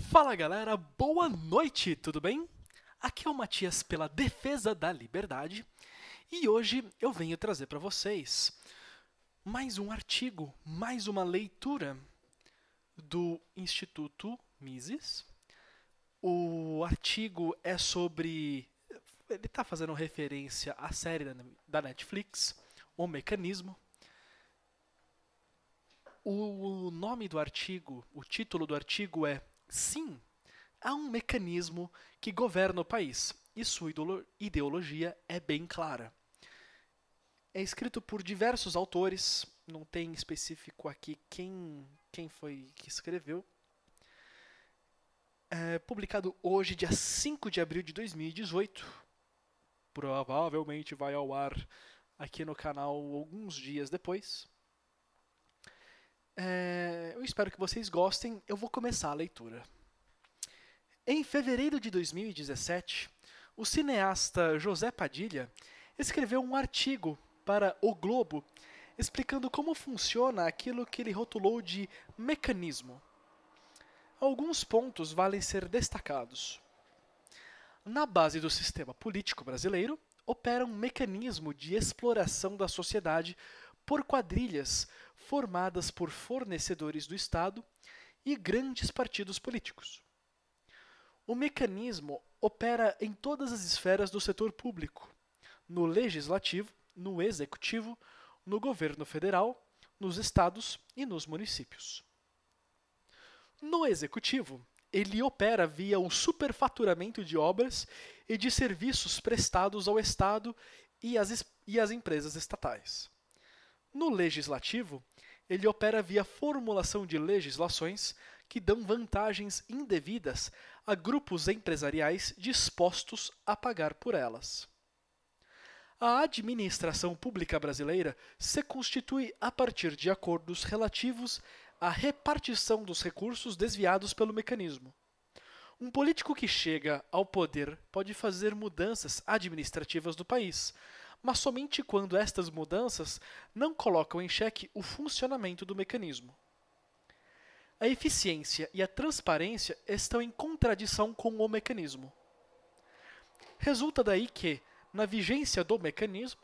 Fala galera, boa noite, tudo bem? Aqui é o Matias pela Defesa da Liberdade e hoje eu venho trazer para vocês mais um artigo, mais uma leitura do Instituto Mises. O artigo é sobre. Ele está fazendo referência à série da Netflix, O Mecanismo. O nome do artigo, o título do artigo é Sim, há um mecanismo que governa o país e sua ideologia é bem clara. É escrito por diversos autores, não tem específico aqui quem, quem foi que escreveu. É publicado hoje, dia 5 de abril de 2018. Provavelmente vai ao ar aqui no canal alguns dias depois. É, eu espero que vocês gostem. Eu vou começar a leitura. Em fevereiro de 2017, o cineasta José Padilha escreveu um artigo para O Globo explicando como funciona aquilo que ele rotulou de mecanismo. Alguns pontos valem ser destacados. Na base do sistema político brasileiro opera um mecanismo de exploração da sociedade por quadrilhas formadas por fornecedores do Estado e grandes partidos políticos. O mecanismo opera em todas as esferas do setor público: no legislativo, no executivo, no governo federal, nos estados e nos municípios. No executivo, ele opera via o superfaturamento de obras e de serviços prestados ao Estado e às, e às empresas estatais. No legislativo, ele opera via formulação de legislações que dão vantagens indevidas a grupos empresariais dispostos a pagar por elas. A administração pública brasileira se constitui a partir de acordos relativos à repartição dos recursos desviados pelo mecanismo. Um político que chega ao poder pode fazer mudanças administrativas do país, mas somente quando estas mudanças não colocam em xeque o funcionamento do mecanismo. A eficiência e a transparência estão em contradição com o mecanismo. Resulta daí que, na vigência do mecanismo,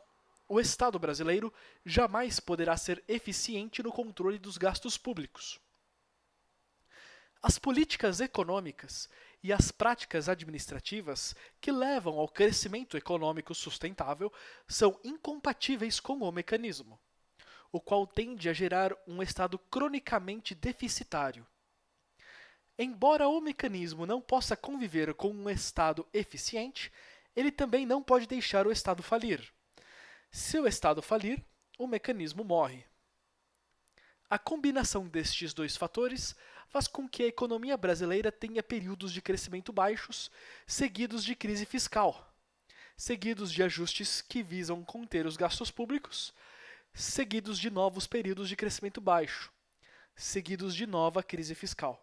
o Estado brasileiro jamais poderá ser eficiente no controle dos gastos públicos. As políticas econômicas e as práticas administrativas que levam ao crescimento econômico sustentável são incompatíveis com o mecanismo, o qual tende a gerar um estado cronicamente deficitário. Embora o mecanismo não possa conviver com um estado eficiente, ele também não pode deixar o estado falir. Se o estado falir, o mecanismo morre. A combinação destes dois fatores faz com que a economia brasileira tenha períodos de crescimento baixos, seguidos de crise fiscal, seguidos de ajustes que visam conter os gastos públicos, seguidos de novos períodos de crescimento baixo, seguidos de nova crise fiscal.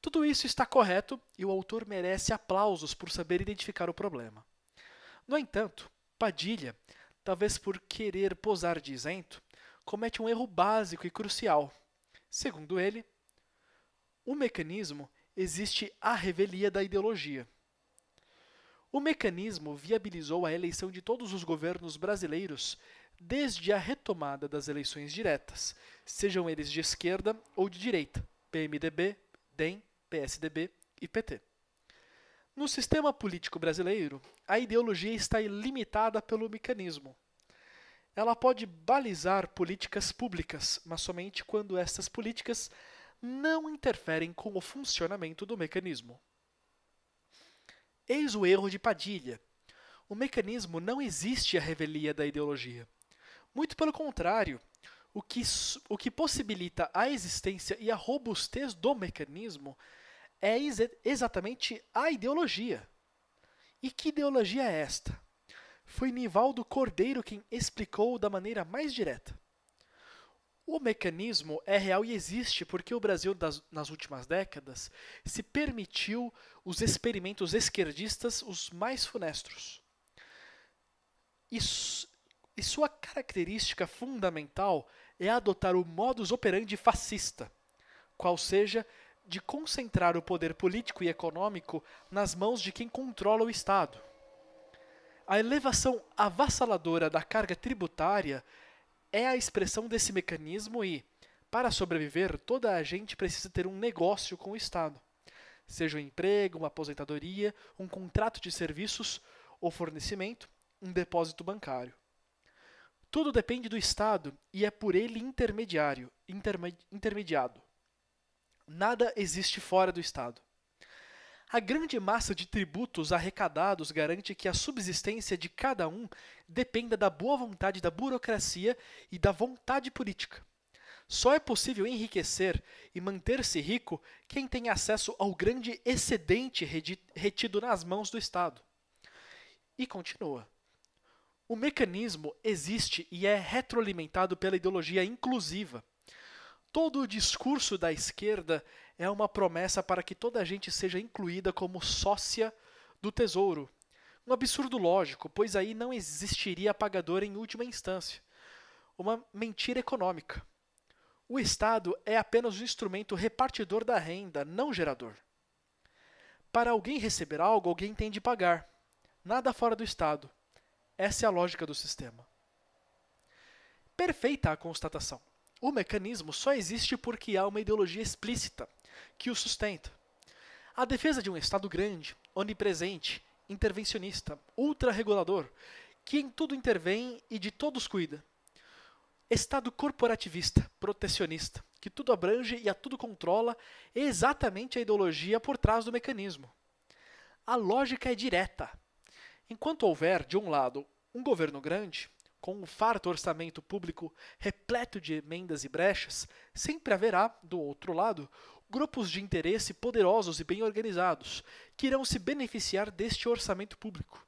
Tudo isso está correto e o autor merece aplausos por saber identificar o problema. No entanto, Padilha, talvez por querer posar de isento, comete um erro básico e crucial. Segundo ele, o mecanismo, existe a revelia da ideologia. O mecanismo viabilizou a eleição de todos os governos brasileiros desde a retomada das eleições diretas, sejam eles de esquerda ou de direita, PMDB, DEM, PSDB e PT. No sistema político brasileiro, a ideologia está limitada pelo mecanismo. Ela pode balizar políticas públicas, mas somente quando estas políticas não interferem com o funcionamento do mecanismo. Eis o erro de Padilha. O mecanismo não existe à revelia da ideologia. Muito pelo contrário, o que, o que possibilita a existência e a robustez do mecanismo é ex exatamente a ideologia. E que ideologia é esta? Foi Nivaldo Cordeiro quem explicou da maneira mais direta. O mecanismo é real e existe porque o Brasil, das, nas últimas décadas, se permitiu os experimentos esquerdistas os mais funestos. e sua característica fundamental é adotar o modus operandi fascista, qual seja, de concentrar o poder político e econômico nas mãos de quem controla o Estado. A elevação avassaladora da carga tributária é a expressão desse mecanismo e, para sobreviver, toda a gente precisa ter um negócio com o Estado. Seja um emprego, uma aposentadoria, um contrato de serviços ou fornecimento, um depósito bancário. Tudo depende do Estado e é por ele intermediário, interme, intermediado. Nada existe fora do Estado. A grande massa de tributos arrecadados garante que a subsistência de cada um dependa da boa vontade da burocracia e da vontade política. Só é possível enriquecer e manter-se rico quem tem acesso ao grande excedente retido nas mãos do Estado. E continua. O mecanismo existe e é retroalimentado pela ideologia inclusiva Todo o discurso da esquerda é uma promessa para que toda a gente seja incluída como sócia do tesouro. Um absurdo lógico, pois aí não existiria pagador em última instância. Uma mentira econômica. O Estado é apenas um instrumento repartidor da renda, não gerador. Para alguém receber algo, alguém tem de pagar. Nada fora do Estado. Essa é a lógica do sistema. Perfeita a constatação. O mecanismo só existe porque há uma ideologia explícita que o sustenta. A defesa de um Estado grande, onipresente, intervencionista, ultra-regulador, que em tudo intervém e de todos cuida. Estado corporativista, protecionista, que tudo abrange e a tudo controla, é exatamente a ideologia por trás do mecanismo. A lógica é direta. Enquanto houver, de um lado, um governo grande, com um farto orçamento público repleto de emendas e brechas, sempre haverá, do outro lado, grupos de interesse poderosos e bem organizados, que irão se beneficiar deste orçamento público.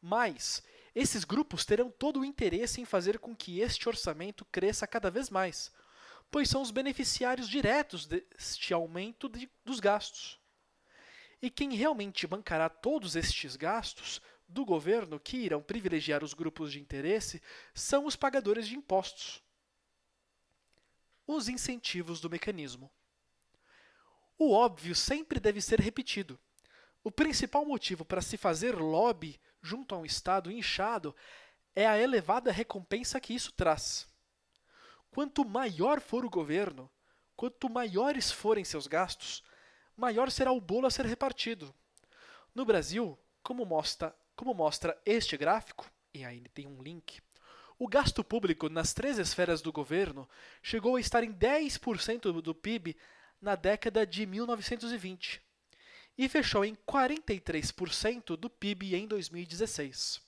Mas, esses grupos terão todo o interesse em fazer com que este orçamento cresça cada vez mais, pois são os beneficiários diretos deste aumento de, dos gastos. E quem realmente bancará todos estes gastos do governo que irão privilegiar os grupos de interesse são os pagadores de impostos. Os incentivos do mecanismo. O óbvio sempre deve ser repetido. O principal motivo para se fazer lobby junto a um Estado inchado é a elevada recompensa que isso traz. Quanto maior for o governo, quanto maiores forem seus gastos, maior será o bolo a ser repartido. No Brasil, como mostra como mostra este gráfico, e aí tem um link, o gasto público nas três esferas do governo chegou a estar em 10% do PIB na década de 1920 e fechou em 43% do PIB em 2016.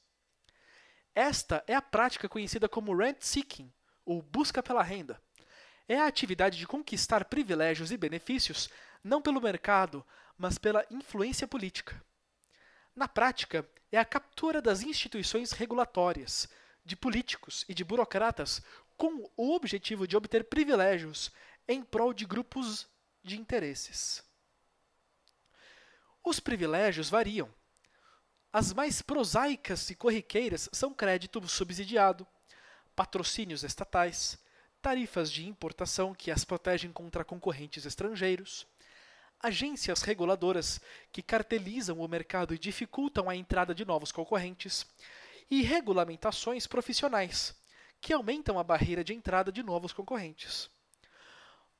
Esta é a prática conhecida como rent seeking, ou busca pela renda. É a atividade de conquistar privilégios e benefícios não pelo mercado, mas pela influência política. Na prática, é a captura das instituições regulatórias, de políticos e de burocratas com o objetivo de obter privilégios em prol de grupos de interesses. Os privilégios variam. As mais prosaicas e corriqueiras são crédito subsidiado, patrocínios estatais, tarifas de importação que as protegem contra concorrentes estrangeiros, agências reguladoras que cartelizam o mercado e dificultam a entrada de novos concorrentes, e regulamentações profissionais que aumentam a barreira de entrada de novos concorrentes.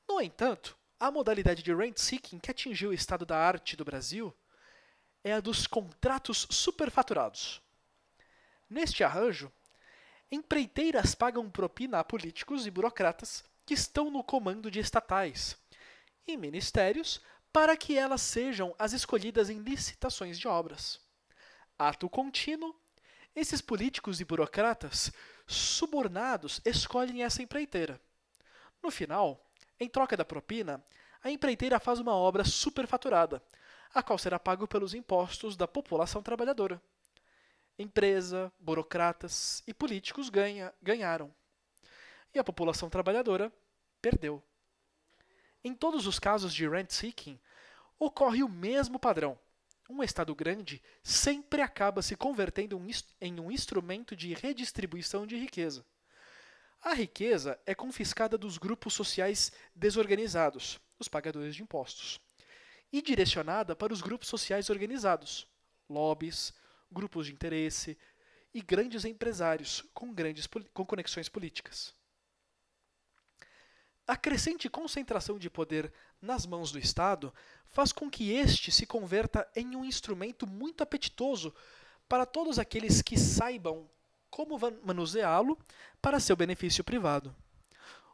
No entanto, a modalidade de rent seeking que atingiu o estado da arte do Brasil é a dos contratos superfaturados. Neste arranjo, empreiteiras pagam propina a políticos e burocratas que estão no comando de estatais e ministérios para que elas sejam as escolhidas em licitações de obras. Ato contínuo, esses políticos e burocratas subornados escolhem essa empreiteira. No final, em troca da propina, a empreiteira faz uma obra superfaturada, a qual será pago pelos impostos da população trabalhadora. Empresa, burocratas e políticos ganha, ganharam. E a população trabalhadora perdeu. Em todos os casos de rent seeking, ocorre o mesmo padrão. Um Estado grande sempre acaba se convertendo em um instrumento de redistribuição de riqueza. A riqueza é confiscada dos grupos sociais desorganizados, os pagadores de impostos, e direcionada para os grupos sociais organizados, lobbies, grupos de interesse e grandes empresários com, grandes, com conexões políticas. A crescente concentração de poder nas mãos do Estado faz com que este se converta em um instrumento muito apetitoso para todos aqueles que saibam como manuseá-lo para seu benefício privado.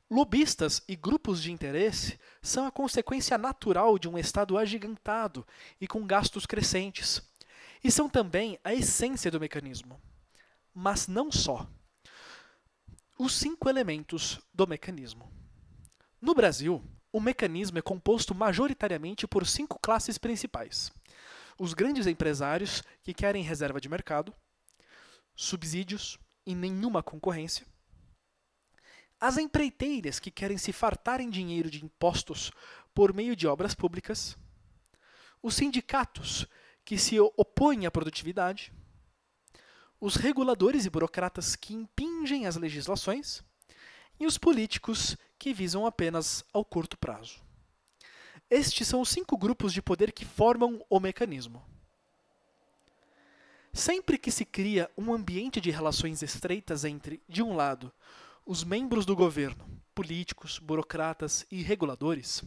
Lobistas e grupos de interesse são a consequência natural de um Estado agigantado e com gastos crescentes, e são também a essência do mecanismo. Mas não só. Os cinco elementos do mecanismo. No Brasil, o mecanismo é composto majoritariamente por cinco classes principais: os grandes empresários que querem reserva de mercado, subsídios e nenhuma concorrência, as empreiteiras que querem se fartar em dinheiro de impostos por meio de obras públicas, os sindicatos que se opõem à produtividade, os reguladores e burocratas que impingem as legislações e os políticos, que visam apenas ao curto prazo. Estes são os cinco grupos de poder que formam o mecanismo. Sempre que se cria um ambiente de relações estreitas entre, de um lado, os membros do governo, políticos, burocratas e reguladores,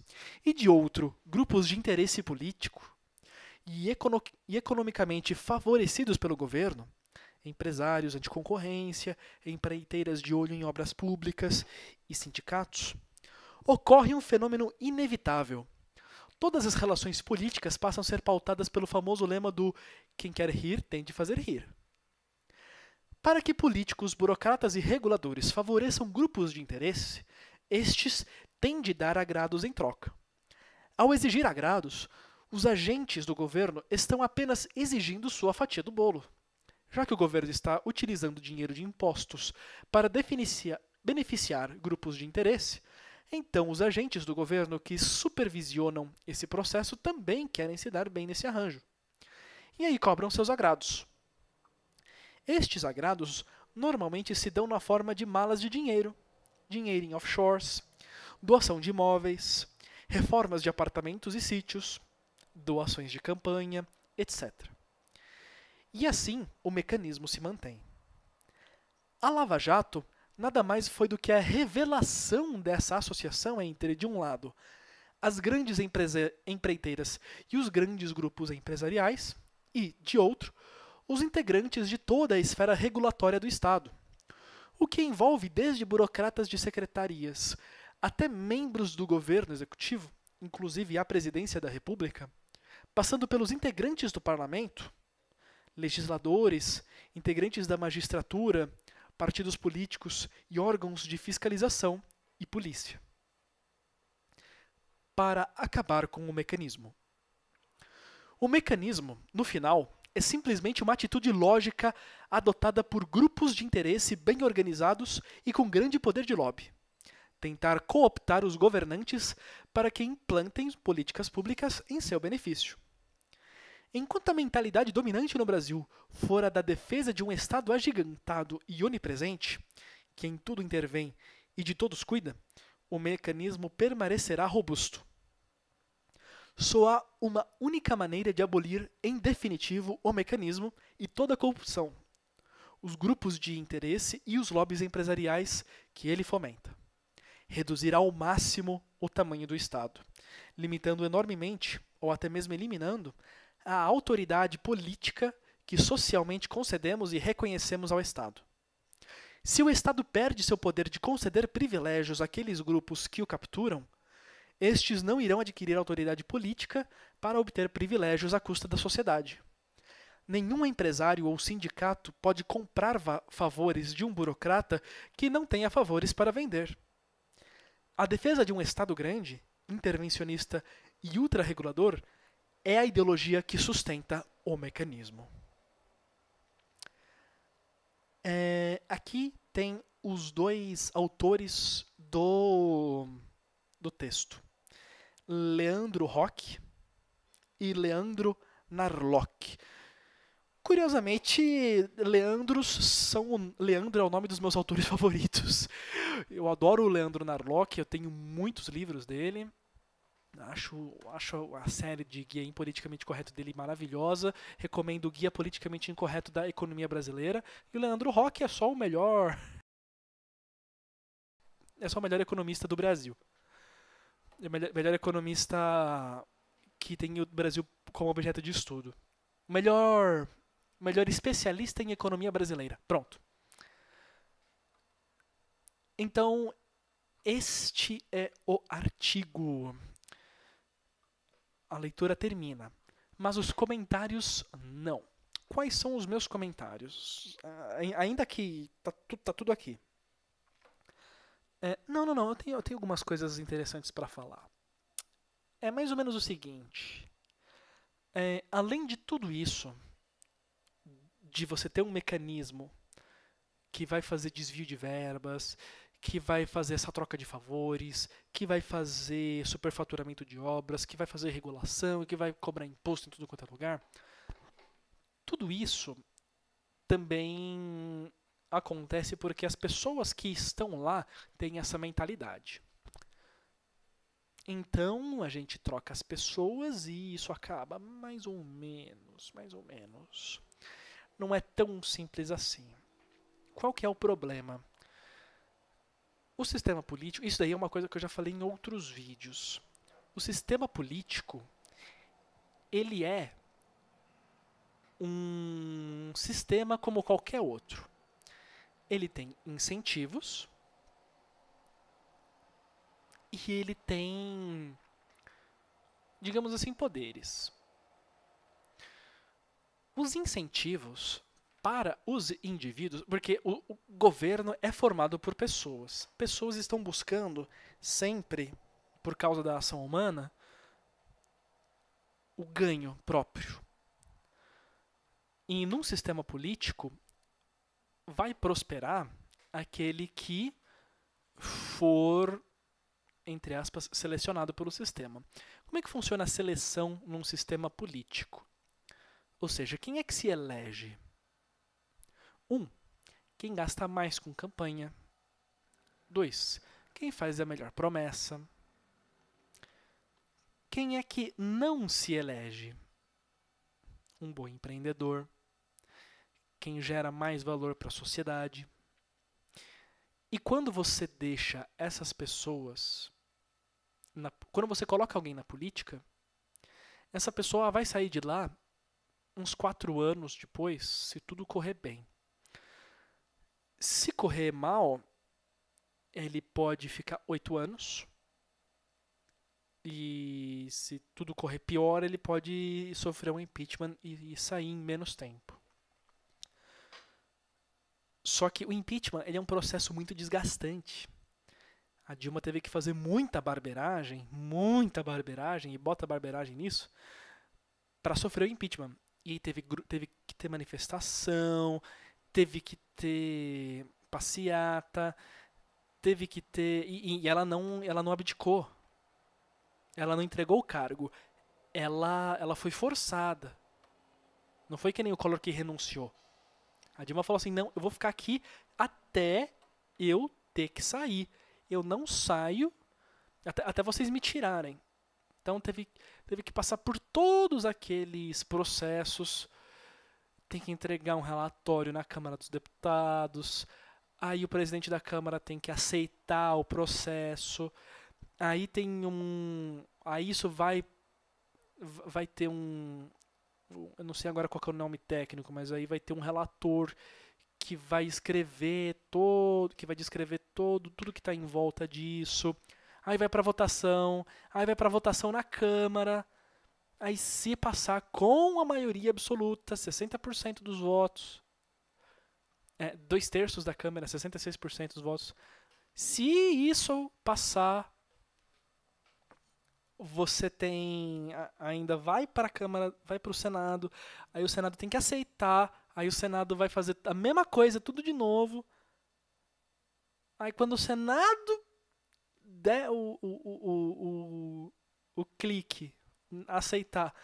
e de outro, grupos de interesse político e, econo e economicamente favorecidos pelo governo, empresários anticoncorrência, empreiteiras de olho em obras públicas e sindicatos, ocorre um fenômeno inevitável. Todas as relações políticas passam a ser pautadas pelo famoso lema do quem quer rir tem de fazer rir. Para que políticos, burocratas e reguladores favoreçam grupos de interesse, estes têm de dar agrados em troca. Ao exigir agrados, os agentes do governo estão apenas exigindo sua fatia do bolo já que o governo está utilizando dinheiro de impostos para beneficiar grupos de interesse, então os agentes do governo que supervisionam esse processo também querem se dar bem nesse arranjo. E aí cobram seus agrados. Estes agrados normalmente se dão na forma de malas de dinheiro, dinheiro em offshores, doação de imóveis, reformas de apartamentos e sítios, doações de campanha, etc. E assim o mecanismo se mantém. A Lava Jato nada mais foi do que a revelação dessa associação entre, de um lado, as grandes empreiteiras e os grandes grupos empresariais, e, de outro, os integrantes de toda a esfera regulatória do Estado. O que envolve desde burocratas de secretarias até membros do governo executivo, inclusive a presidência da República, passando pelos integrantes do parlamento, legisladores, integrantes da magistratura, partidos políticos e órgãos de fiscalização e polícia. Para acabar com o mecanismo. O mecanismo, no final, é simplesmente uma atitude lógica adotada por grupos de interesse bem organizados e com grande poder de lobby. Tentar cooptar os governantes para que implantem políticas públicas em seu benefício. Enquanto a mentalidade dominante no Brasil fora da defesa de um Estado agigantado e onipresente, que em tudo intervém e de todos cuida, o mecanismo permanecerá robusto. Só há uma única maneira de abolir, em definitivo, o mecanismo e toda a corrupção: os grupos de interesse e os lobbies empresariais que ele fomenta. Reduzir ao máximo o tamanho do Estado, limitando enormemente, ou até mesmo eliminando, a autoridade política que socialmente concedemos e reconhecemos ao Estado. Se o Estado perde seu poder de conceder privilégios àqueles grupos que o capturam, estes não irão adquirir autoridade política para obter privilégios à custa da sociedade. Nenhum empresário ou sindicato pode comprar favores de um burocrata que não tenha favores para vender. A defesa de um Estado grande, intervencionista e ultrarregulador é a ideologia que sustenta o mecanismo. É, aqui tem os dois autores do, do texto: Leandro Rock e Leandro Narlock. Curiosamente, Leandros são. Leandro é o nome dos meus autores favoritos. Eu adoro o Leandro Narlock, eu tenho muitos livros dele. Acho, acho a série de Guia Impoliticamente Correto dele maravilhosa. Recomendo o Guia Politicamente Incorreto da Economia Brasileira. E o Leandro Rock é só o melhor. É só o melhor economista do Brasil. É o melhor, melhor economista que tem o Brasil como objeto de estudo. O melhor, melhor especialista em economia brasileira. Pronto. Então, este é o artigo a leitura termina, mas os comentários não. Quais são os meus comentários? Ah, ainda que tá, tá tudo aqui. É, não, não, não. Eu tenho, eu tenho algumas coisas interessantes para falar. É mais ou menos o seguinte. É, além de tudo isso, de você ter um mecanismo que vai fazer desvio de verbas, que vai fazer essa troca de favores, que vai fazer superfaturamento de obras, que vai fazer regulação, que vai cobrar imposto em tudo quanto é lugar. Tudo isso também acontece porque as pessoas que estão lá têm essa mentalidade. Então a gente troca as pessoas e isso acaba mais ou menos, mais ou menos. Não é tão simples assim. Qual que é o problema? O sistema político, isso daí é uma coisa que eu já falei em outros vídeos. O sistema político, ele é um sistema como qualquer outro. Ele tem incentivos e ele tem, digamos assim, poderes. Os incentivos para os indivíduos, porque o, o, governo é formado por pessoas. Pessoas estão buscando sempre, por causa da ação humana, o ganho próprio. E num sistema político, vai prosperar aquele que for, entre aspas, selecionado pelo sistema. Como é que funciona a seleção num sistema político? Ou seja, quem é que se elege? 1. Um, quem gasta mais com campanha. 2. Quem faz a melhor promessa. Quem é que não se elege? Um bom empreendedor. Quem gera mais valor para a sociedade. E quando você deixa essas pessoas. Na, quando você coloca alguém na política, essa pessoa vai sair de lá uns quatro anos depois, se tudo correr bem. Se correr mal, ele pode ficar oito anos. E se tudo correr pior, ele pode sofrer um impeachment e, e sair em menos tempo. Só que o impeachment ele é um processo muito desgastante. A Dilma teve que fazer muita barberagem, muita barberagem e bota barberagem nisso, para sofrer o impeachment. E teve, teve que ter manifestação, teve que ter passeata, teve que ter e, e ela não ela não abdicou. Ela não entregou o cargo. Ela ela foi forçada. Não foi que nem o Collor que renunciou. A Dilma falou assim: "Não, eu vou ficar aqui até eu ter que sair. Eu não saio até, até vocês me tirarem." Então teve teve que passar por todos aqueles processos tem que entregar um relatório na Câmara dos Deputados, aí o presidente da Câmara tem que aceitar o processo, aí tem um. Aí isso vai. Vai ter um. Eu não sei agora qual é o nome técnico, mas aí vai ter um relator que vai escrever todo. que vai descrever todo, tudo que está em volta disso. Aí vai para votação, aí vai para votação na Câmara Aí, se passar com a maioria absoluta, 60% dos votos, é, dois terços da Câmara, 66% dos votos, se isso passar, você tem ainda vai para a Câmara, vai para o Senado, aí o Senado tem que aceitar, aí o Senado vai fazer a mesma coisa, tudo de novo. Aí quando o Senado der o, o, o, o, o clique aceitar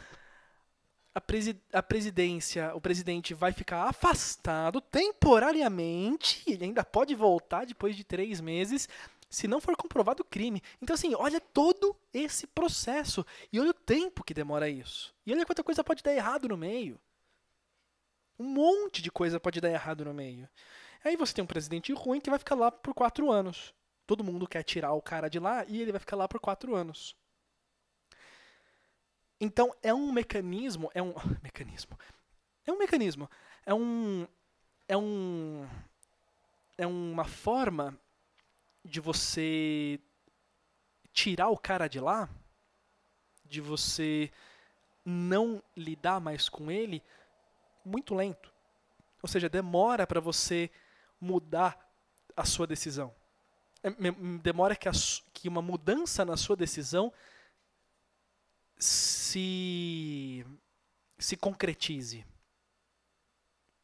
a, presi a presidência, o presidente vai ficar afastado temporariamente, ele ainda pode voltar depois de três meses, se não for comprovado o crime. Então, assim, olha todo esse processo e olha o tempo que demora isso. E olha quanta coisa pode dar errado no meio. Um monte de coisa pode dar errado no meio. Aí você tem um presidente ruim que vai ficar lá por quatro anos. Todo mundo quer tirar o cara de lá e ele vai ficar lá por quatro anos. Então é um mecanismo, é um mecanismo. É um mecanismo, é um é um é uma forma de você tirar o cara de lá, de você não lidar mais com ele muito lento. Ou seja, demora para você mudar a sua decisão. É, demora que, a, que uma mudança na sua decisão se se concretize.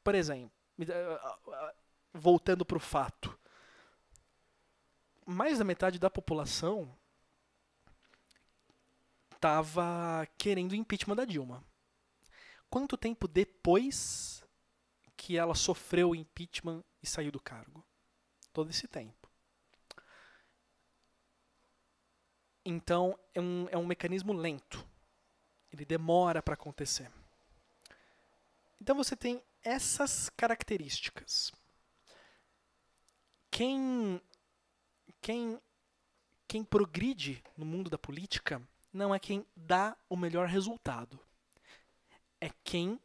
Por exemplo, voltando para o fato, mais da metade da população estava querendo o impeachment da Dilma. Quanto tempo depois que ela sofreu o impeachment e saiu do cargo? Todo esse tempo. Então, é um, é um mecanismo lento. Ele demora para acontecer. Então você tem essas características. Quem quem quem progride no mundo da política não é quem dá o melhor resultado. É quem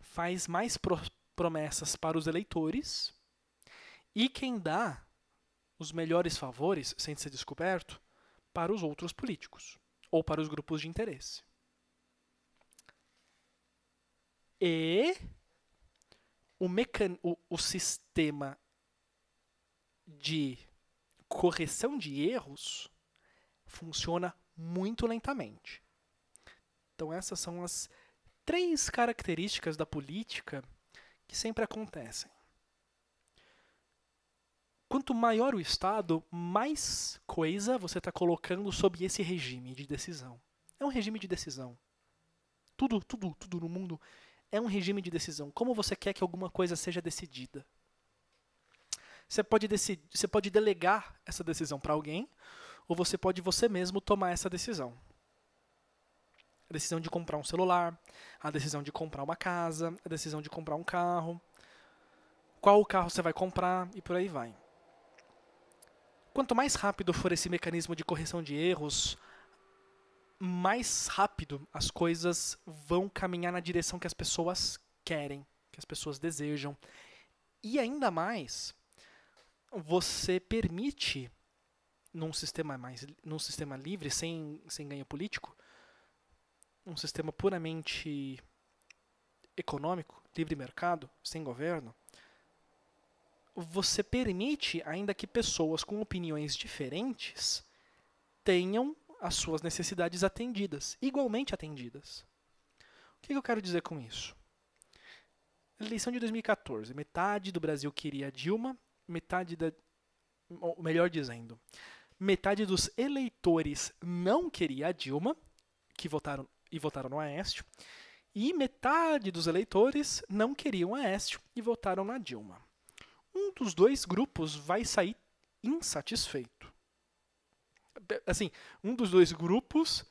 faz mais pro promessas para os eleitores e quem dá os melhores favores, sem ser descoberto, para os outros políticos ou para os grupos de interesse. e o, mecan... o, o sistema de correção de erros funciona muito lentamente. Então, essas são as três características da política que sempre acontecem. Quanto maior o Estado, mais coisa você está colocando sob esse regime de decisão. É um regime de decisão. Tudo, tudo, tudo no mundo é um regime de decisão. Como você quer que alguma coisa seja decidida? Você pode, decidir, você pode delegar essa decisão para alguém, ou você pode você mesmo tomar essa decisão. A decisão de comprar um celular, a decisão de comprar uma casa, a decisão de comprar um carro, qual carro você vai comprar e por aí vai. Quanto mais rápido for esse mecanismo de correção de erros, mais rápido as coisas vão caminhar na direção que as pessoas querem, que as pessoas desejam. E ainda mais, você permite num sistema mais num sistema livre sem sem ganho político, um sistema puramente econômico, livre mercado, sem governo, você permite ainda que pessoas com opiniões diferentes tenham as suas necessidades atendidas, igualmente atendidas. O que eu quero dizer com isso? Eleição de 2014. Metade do Brasil queria Dilma, metade da. Ou melhor dizendo, metade dos eleitores não queria Dilma, que votaram e votaram no Aécio, e metade dos eleitores não queriam Aécio e votaram na Dilma. Um dos dois grupos vai sair insatisfeito assim, um dos dois grupos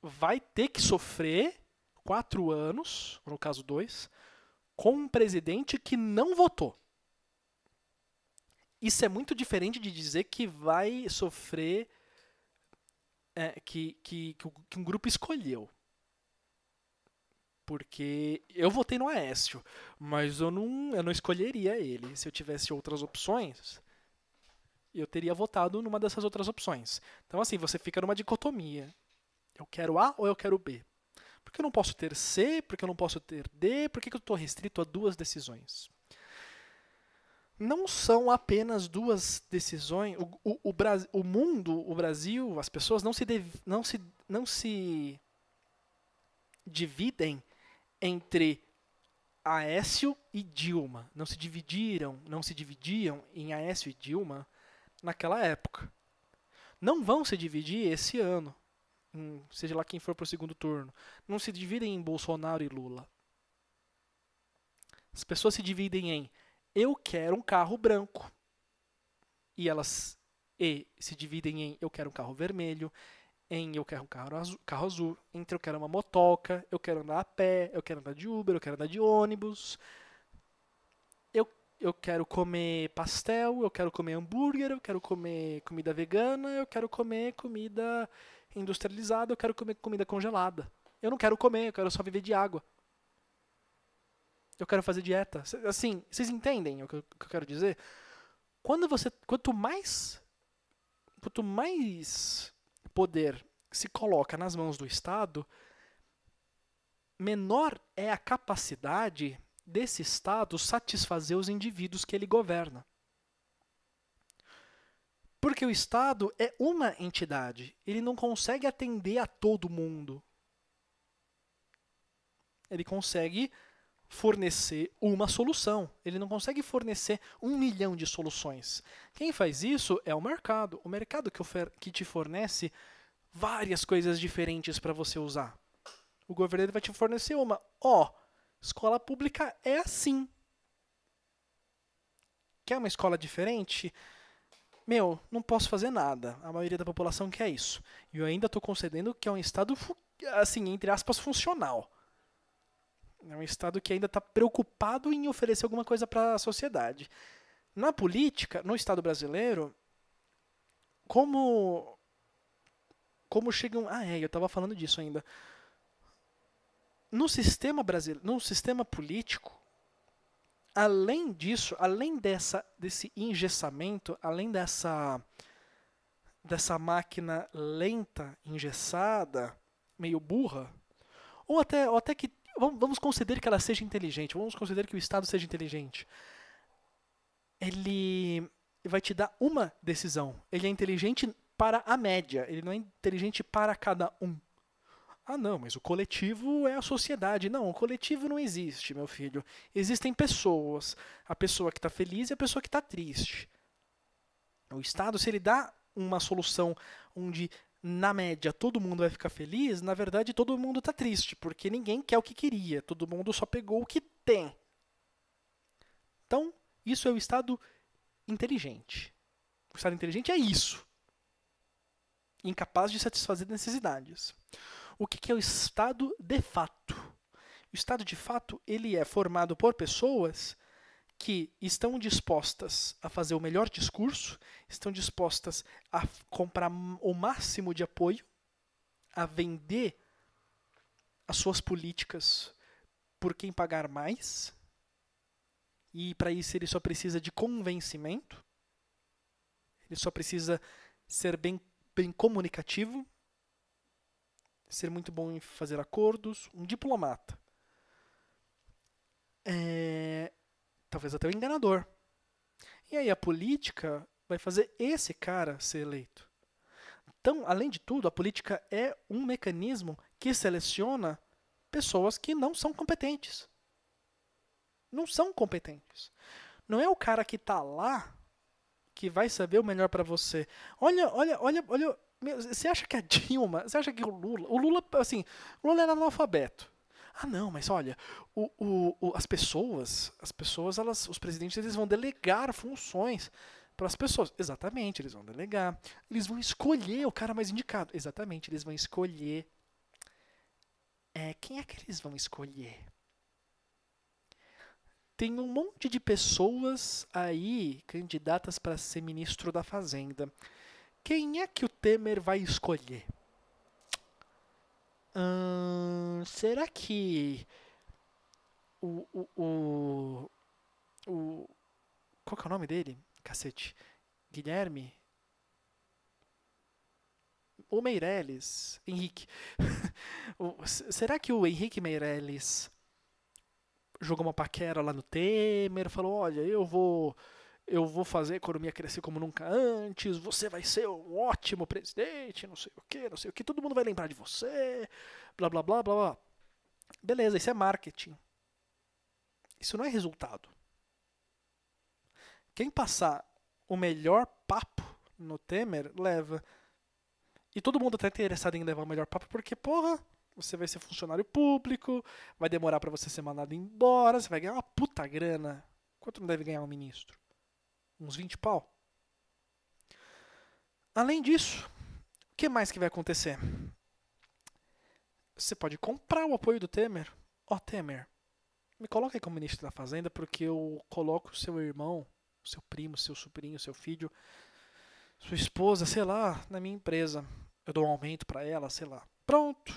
vai ter que sofrer quatro anos, no caso dois, com um presidente que não votou. Isso é muito diferente de dizer que vai sofrer é, que, que, que um grupo escolheu porque eu votei no Aécio, mas eu não, eu não escolheria ele. Se eu tivesse outras opções, eu teria votado numa dessas outras opções. Então, assim, você fica numa dicotomia. Eu quero A ou eu quero B? Por que eu não posso ter C? Por que eu não posso ter D? Por que, que eu estou restrito a duas decisões? Não são apenas duas decisões. O, o, o, o mundo, o Brasil, as pessoas não se, não se, não se dividem entre Aécio e Dilma. Não se dividiram, não se dividiam em Aécio e Dilma naquela época. Não vão se dividir esse ano, seja lá quem for para o segundo turno. Não se dividem em Bolsonaro e Lula. As pessoas se dividem em eu quero um carro branco. E elas e se dividem em eu quero um carro vermelho, em eu quero um carro azul, carro azul, entre eu quero uma motoca, eu quero andar a pé, eu quero andar de Uber, eu quero andar de ônibus eu quero comer pastel, eu quero comer hambúrguer, eu quero comer comida vegana, eu quero comer comida industrializada, eu quero comer comida congelada. Eu não quero comer, eu quero só viver de água. Eu quero fazer dieta. Assim, vocês entendem o que eu quero dizer? Quando você, quanto mais, quanto mais poder se coloca nas mãos do Estado, menor é a capacidade desse Estado satisfazer os indivíduos que ele governa. Porque o Estado é uma entidade, ele não consegue atender a todo mundo. Ele consegue fornecer uma solução, ele não consegue fornecer um milhão de soluções. Quem faz isso é o mercado, o mercado que, que te fornece várias coisas diferentes para você usar. O governo vai te fornecer uma. Ó, oh, Escola pública é assim. Quer uma escola diferente? Meu, não posso fazer nada. A maioria da população quer isso. E eu ainda estou concedendo que é um Estado, assim, entre aspas, funcional. É um Estado que ainda está preocupado em oferecer alguma coisa para a sociedade. Na política, no Estado brasileiro, como. Como chegam. Ah, é, eu estava falando disso ainda no sistema brasileiro, no sistema político, além disso, além dessa desse engessamento, além dessa dessa máquina lenta, engessada, meio burra, ou até, ou até que vamos, vamos considerar que ela seja inteligente, vamos considerar que o Estado seja inteligente. Ele vai te dar uma decisão. Ele é inteligente para a média, ele não é inteligente para cada um. Ah, não, mas o coletivo é a sociedade. Não, o coletivo não existe, meu filho. Existem pessoas. A pessoa que está feliz e a pessoa que está triste. O Estado, se ele dá uma solução onde, na média, todo mundo vai ficar feliz, na verdade, todo mundo está triste, porque ninguém quer o que queria. Todo mundo só pegou o que tem. Então, isso é o Estado inteligente. O Estado inteligente é isso incapaz de satisfazer necessidades. O que, que é o estado de fato? O estado de fato ele é formado por pessoas que estão dispostas a fazer o melhor discurso, estão dispostas a comprar o máximo de apoio, a vender as suas políticas por quem pagar mais. E para isso ele só precisa de convencimento. Ele só precisa ser bem, bem comunicativo, ser muito bom em fazer acordos, um diplomata. É, talvez até um enganador. E aí a política vai fazer esse cara ser eleito. Então, além de tudo, a política é um mecanismo que seleciona pessoas que não são competentes. Não são competentes. Não é o cara que está lá que vai saber o melhor para você. Olha, olha, olha, olha você acha que a Dilma, você acha que o Lula, o Lula, assim, o Lula era analfabeto. Ah, não, mas olha, o, o, o, as pessoas, as pessoas, elas, os presidentes, eles vão delegar funções para as pessoas. Exatamente, eles vão delegar. Eles vão escolher o cara mais indicado. Exatamente, eles vão escolher. É, quem é que eles vão escolher? Tem um monte de pessoas aí candidatas para ser ministro da Fazenda. Quem é que Temer vai escolher? Hum, será que o, o, o, o. Qual que é o nome dele? Cacete. Guilherme? O Meirelles. Henrique. o, será que o Henrique Meirelles jogou uma paquera lá no Temer? Falou: olha, eu vou eu vou fazer a economia crescer como nunca antes, você vai ser um ótimo presidente, não sei o que, não sei o que, todo mundo vai lembrar de você, blá blá blá blá blá. Beleza, isso é marketing. Isso não é resultado. Quem passar o melhor papo no Temer, leva. E todo mundo tá interessado em levar o melhor papo, porque, porra, você vai ser funcionário público, vai demorar para você ser mandado embora, você vai ganhar uma puta grana. Quanto não deve ganhar um ministro? Uns 20 pau. Além disso, o que mais que vai acontecer? Você pode comprar o apoio do Temer. Ó, oh, Temer, me coloca aí como ministro da Fazenda, porque eu coloco seu irmão, seu primo, seu sobrinho, seu filho, sua esposa, sei lá, na minha empresa. Eu dou um aumento para ela, sei lá. Pronto.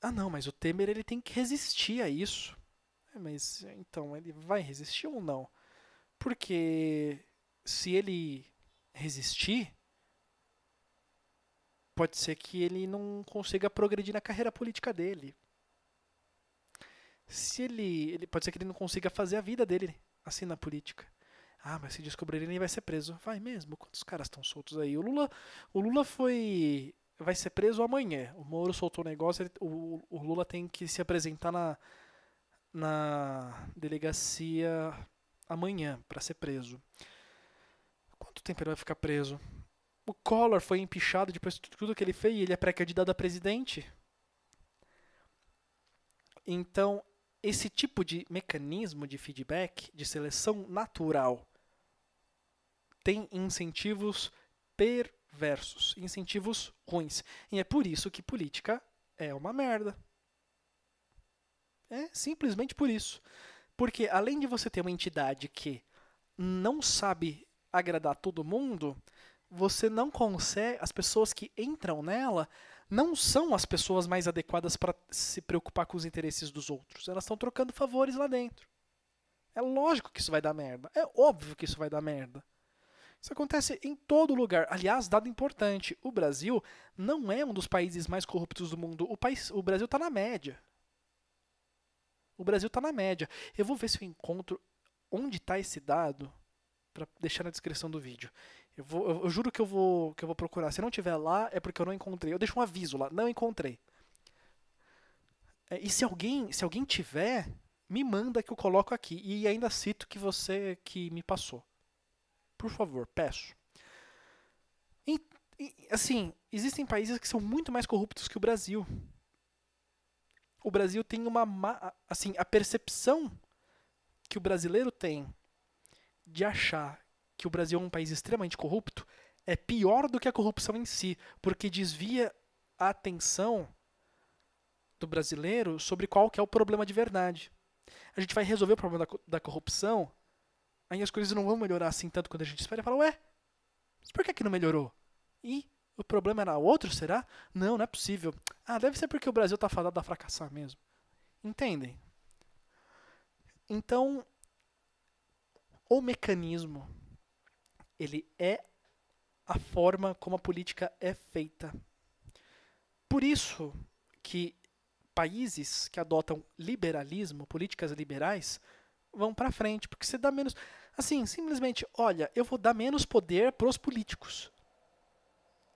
Ah, não, mas o Temer ele tem que resistir a isso. É, mas então ele vai resistir ou não? Porque se ele resistir, pode ser que ele não consiga progredir na carreira política dele. Se ele, ele pode ser que ele não consiga fazer a vida dele assim na política. Ah, mas se descobrir ele vai ser preso. Vai mesmo. Quantos caras estão soltos aí? O Lula, o Lula foi vai ser preso amanhã. O Moro soltou o negócio, ele, o, o Lula tem que se apresentar na na delegacia amanhã para ser preso. Quanto tempo ele vai ficar preso? O Collor foi empichado depois de tudo que ele fez e ele é pré-candidato a presidente. Então, esse tipo de mecanismo de feedback, de seleção natural, tem incentivos perversos, incentivos ruins. E é por isso que política é uma merda. É simplesmente por isso. Porque além de você ter uma entidade que não sabe agradar todo mundo, você não consegue. As pessoas que entram nela não são as pessoas mais adequadas para se preocupar com os interesses dos outros. Elas estão trocando favores lá dentro. É lógico que isso vai dar merda. É óbvio que isso vai dar merda. Isso acontece em todo lugar. Aliás, dado importante: o Brasil não é um dos países mais corruptos do mundo. O, país, o Brasil está na média. O Brasil está na média. Eu vou ver se eu encontro onde está esse dado para deixar na descrição do vídeo. Eu, vou, eu, eu, juro que eu, vou, que eu vou procurar. Se não tiver lá, é porque eu não encontrei. Eu deixo um aviso lá, não encontrei. É, e se alguém, se alguém tiver, me manda que eu coloco aqui. E ainda cito que você que me passou. Por favor, peço. E, e, assim, existem países que são muito mais corruptos que o Brasil o Brasil tem uma má, assim, a percepção que o brasileiro tem de achar que o Brasil é um país extremamente corrupto é pior do que a corrupção em si, porque desvia a atenção do brasileiro sobre qual que é o problema de verdade. A gente vai resolver o problema da, da corrupção, aí as coisas não vão melhorar assim tanto quanto a gente espera. E fala, ué, mas por que, que não melhorou? E o problema era outro, será? Não, não é possível. Ah, deve ser porque o Brasil está fadado a fracassar mesmo. Entendem? Então, o mecanismo, ele é a forma como a política é feita. Por isso que países que adotam liberalismo, políticas liberais, vão para frente, porque você dá menos, assim, simplesmente, olha, eu vou dar menos poder para os políticos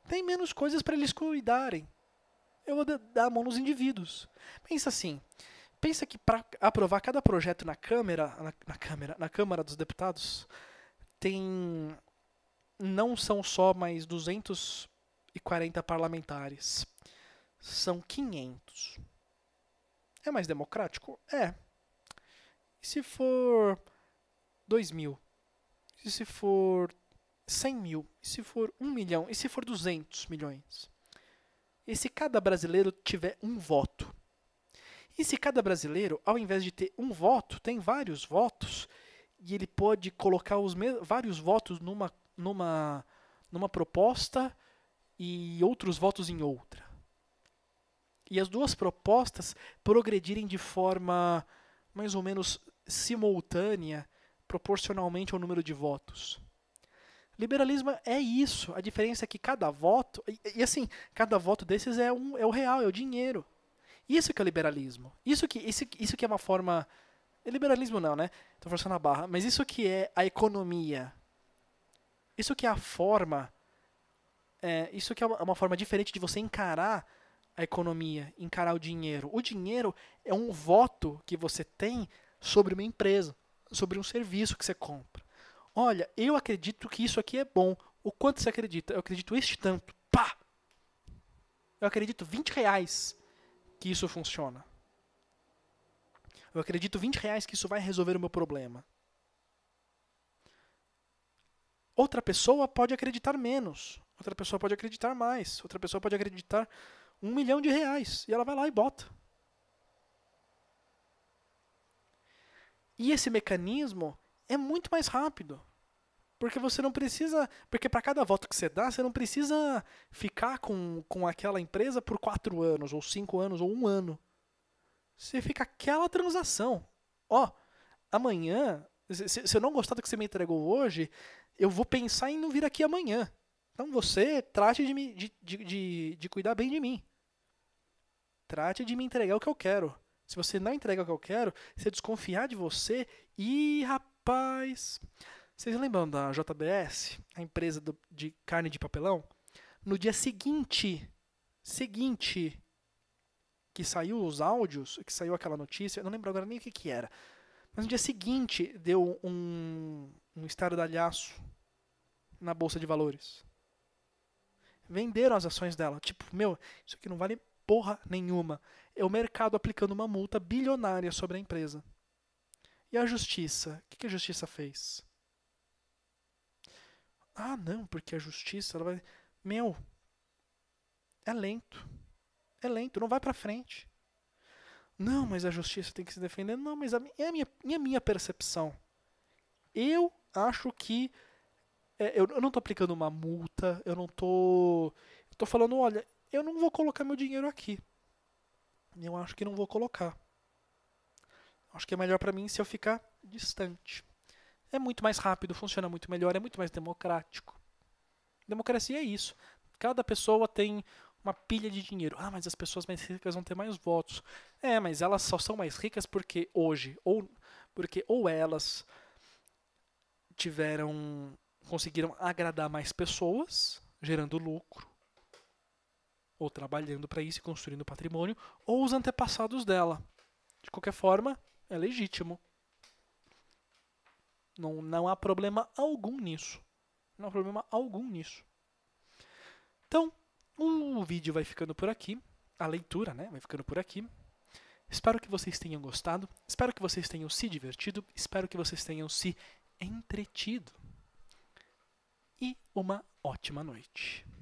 tem menos coisas para eles cuidarem. Eu vou dar a mão nos indivíduos. Pensa assim, pensa que para aprovar cada projeto na Câmara, na, na, Câmara, na Câmara dos Deputados, tem não são só mais 240 parlamentares, são 500. É mais democrático? É. E se for 2 mil? E se for 100 mil? E se for 1 milhão? E se for 200 milhões? E se cada brasileiro tiver um voto? E se cada brasileiro, ao invés de ter um voto, tem vários votos e ele pode colocar os vários votos numa, numa, numa proposta e outros votos em outra? E as duas propostas progredirem de forma mais ou menos simultânea, proporcionalmente ao número de votos. Liberalismo é isso. A diferença é que cada voto, e, e assim, cada voto desses é, um, é o real, é o dinheiro. Isso que é liberalismo. Isso que, isso, isso que é uma forma. É liberalismo não, né? Estou forçando a barra. Mas isso que é a economia. Isso que é a forma. É, isso que é, é uma forma diferente de você encarar a economia, encarar o dinheiro. O dinheiro é um voto que você tem sobre uma empresa, sobre um serviço que você compra. Olha, eu acredito que isso aqui é bom. O quanto você acredita? Eu acredito este tanto. Pá! Eu acredito 20 reais que isso funciona. Eu acredito 20 reais que isso vai resolver o meu problema. Outra pessoa pode acreditar menos. Outra pessoa pode acreditar mais. Outra pessoa pode acreditar um milhão de reais. E ela vai lá e bota. E esse mecanismo é muito mais rápido. Porque você não precisa. Porque para cada voto que você dá, você não precisa ficar com, com aquela empresa por quatro anos, ou cinco anos, ou um ano. Você fica aquela transação. Ó, amanhã, se, se eu não gostar do que você me entregou hoje, eu vou pensar em não vir aqui amanhã. Então você trate de, me, de, de, de, de cuidar bem de mim. Trate de me entregar o que eu quero. Se você não entrega o que eu quero, se eu desconfiar de você, e rapaz Rapaz. Vocês lembram da JBS, a empresa do, de carne de papelão? No dia seguinte, seguinte que saiu os áudios, que saiu aquela notícia, eu não lembro agora nem o que, que era. Mas no dia seguinte deu um, um estardalhaço na bolsa de valores. Venderam as ações dela. Tipo, meu, isso aqui não vale porra nenhuma. É o mercado aplicando uma multa bilionária sobre a empresa. E a justiça? O que a justiça fez? Ah, não, porque a justiça, ela vai. Meu, é lento. É lento, não vai para frente. Não, mas a justiça tem que se defender. Não, mas a, é a minha, minha, minha percepção. Eu acho que. É, eu, eu, não tô aplicando uma multa, eu não tô. tô falando, olha, eu não vou colocar meu dinheiro aqui. Eu acho que não vou colocar. Acho que é melhor para mim se eu ficar distante. É muito mais rápido, funciona muito melhor, é muito mais democrático. Democracia é isso. Cada pessoa tem uma pilha de dinheiro. Ah, mas as pessoas mais ricas vão ter mais votos. É, mas elas só são mais ricas porque hoje ou porque ou elas tiveram conseguiram agradar mais pessoas, gerando lucro, ou trabalhando para isso e construindo patrimônio, ou os antepassados dela. De qualquer forma, é legítimo. Não, não há problema algum nisso. Não há problema algum nisso. Então, o vídeo vai ficando por aqui. A leitura né, vai ficando por aqui. Espero que vocês tenham gostado. Espero que vocês tenham se divertido. Espero que vocês tenham se entretido. E uma ótima noite.